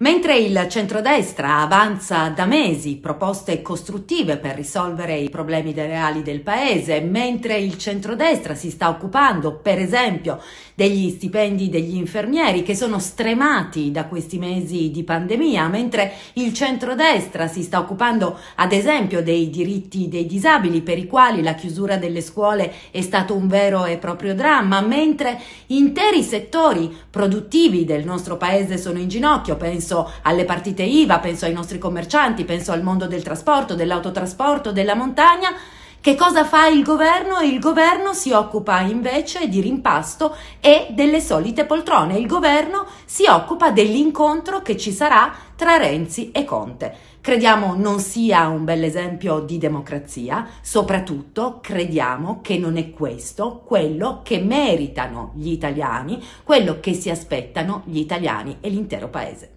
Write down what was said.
Mentre il centrodestra avanza da mesi proposte costruttive per risolvere i problemi reali del paese, mentre il centrodestra si sta occupando, per esempio, degli stipendi degli infermieri che sono stremati da questi mesi di pandemia, mentre il centrodestra si sta occupando, ad esempio, dei diritti dei disabili per i quali la chiusura delle scuole è stato un vero e proprio dramma, mentre interi settori produttivi del nostro paese sono in ginocchio, penso penso alle partite IVA, penso ai nostri commercianti, penso al mondo del trasporto, dell'autotrasporto, della montagna. Che cosa fa il governo? Il governo si occupa invece di rimpasto e delle solite poltrone. Il governo si occupa dell'incontro che ci sarà tra Renzi e Conte. Crediamo non sia un bel esempio di democrazia, soprattutto crediamo che non è questo quello che meritano gli italiani, quello che si aspettano gli italiani e l'intero paese.